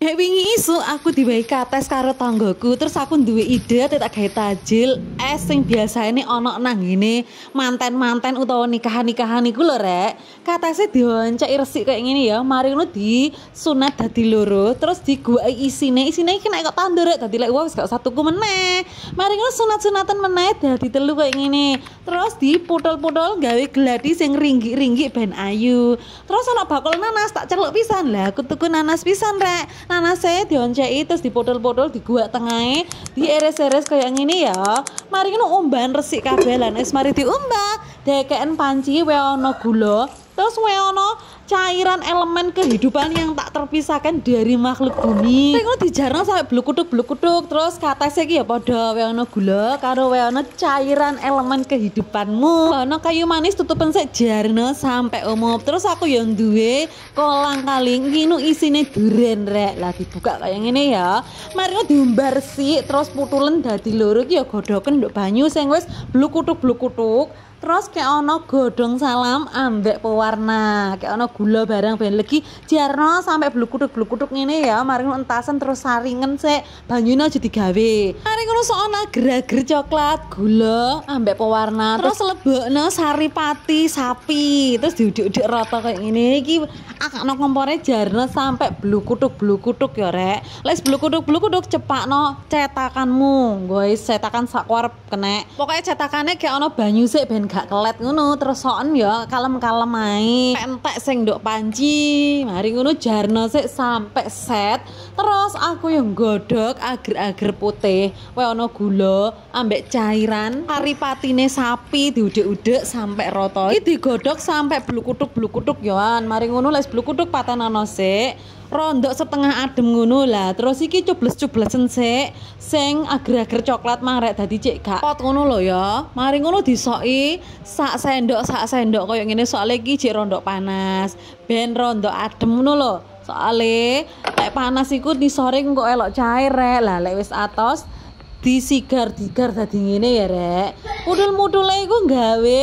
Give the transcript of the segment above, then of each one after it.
Hei wingi isu aku diwehi kates karo tanggoku terus aku duwe ide tak kayak tajil es yang biasa ini onok nang ini manten-manten utawa nikahan-nikahan iku lho rek. Katese dionceki resik kayak gini ya, mari di sunat dadi loro terus di isi isine. isi nih kena kok tandur rek dadi lewa wis gak satuku meneh. Mari ngono sunat-sunatan meneh dadi telu kayak gini, Terus di putol gawe gladi sing ringgi-ringgi ben ayu. Terus anak bakul nanas tak celok pisan. Lah aku tuku nanas pisan rek nanase dionceki terus dipotol-potol gua tengahe dieres-eres kayak ini ya mari ngono umban resik kabelan es mari diumbah deken panci weono gula terus weono cairan elemen kehidupan yang tak terpisahkan dari makhluk bumi. Tengok kalau dijarno sampai blukuduk-blukuduk terus katanya iki ya pada weono gula karo weono cairan elemen kehidupanmu. Ono kayu manis tutupan saya jarno sampai umup. Terus aku yang duwe kolang kaling nginu isine duren rek. Lah dibuka kayak ini ya. Mari diumbar sik terus putulen dari loro ya godokan nduk banyu sing wis blukuduk-blukuduk Terus kayak ono godong salam ambek pewarna, kayak ono gula barang ben lagi jarno sampai blukuduk blukuduk ini ya, mari entasan terus saringan se banyuna jadi gawe Mari ngono so ono greger coklat, gula ambek pewarna, terus, terus sari pati sapi, terus diuduk-uduk rata kayak ki akak ono kompornya jarno sampai blukuduk blukuduk ya rek. Les blukuduk cepak no cetakanmu, guys, cetakan sakwar kene. pokoknya cetakannya kayak ono banyu se ben gak kelet ngono terus soan ya kalem-kalem ae. Entek sing panci, mari ngono jarno sik sampai set. Terus aku yang godok ager-ager putih, wae gula ambek cairan, patine sapi diudek-udek sampai rata. Iki digodhog sampe blukutuk-blukutuk yoan. Mari ngono les blukutuk pata sik rondok setengah adem ngono lah terus iki cubles-cublesen sik sing ager-ager coklat marek dadi cek gak pot ngono lho ya mari ngono disoki sak sendok sak sendok koyo ngene soalnya iki cek rondok panas ben rondok adem ngono lho soale lek panas iku di sore engko elok cair rek lah lek wis atos disigar-digar dadi ngene ya rek mudul-mudule iku gawe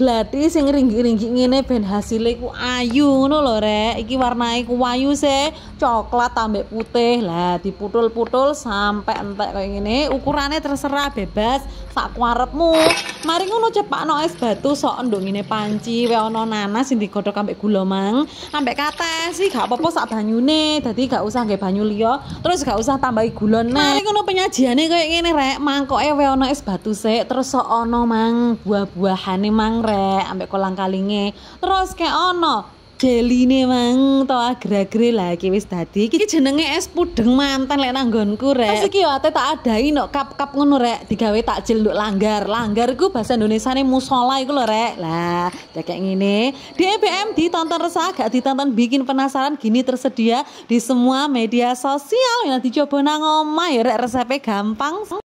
gladi sing ringgi-ringgi ngene ben hasilnya ku ayu ngono lho rek iki warnai ku ayu se coklat tambah putih lah diputul-putul sampai entek kayak gini ukurannya terserah bebas sak kuarepmu Mari ngono cepakno es batu sok ini panci, we ana nanas sing digodhog ambek gula mang, ambek kates, iki gak apa-apa sak banyune, dadi gak usah nggae banyu liya, terus gak usah tambahi gula neh. Mari ngono penyajiane koyo ngene rek, mangkoke we ana es batu sik, terus sok ana mang buah-buahane mang rek, ambek kolang kalinge. Terus kayak ana nih mang to agre agre lah iki wis dadi iki jenenge es pudeng mantan lek nang nggonku rek. terus iki yo ate tak adai nok kap-kap ngono rek digawe takjil nduk langgar. Langgar iku bahasa Indonesia nih musola iku lho rek. Lah, ya kayak di DBM e ditonton resah gak ditonton bikin penasaran gini tersedia di semua media sosial yang dicoba nang omah ya rek resepnya gampang.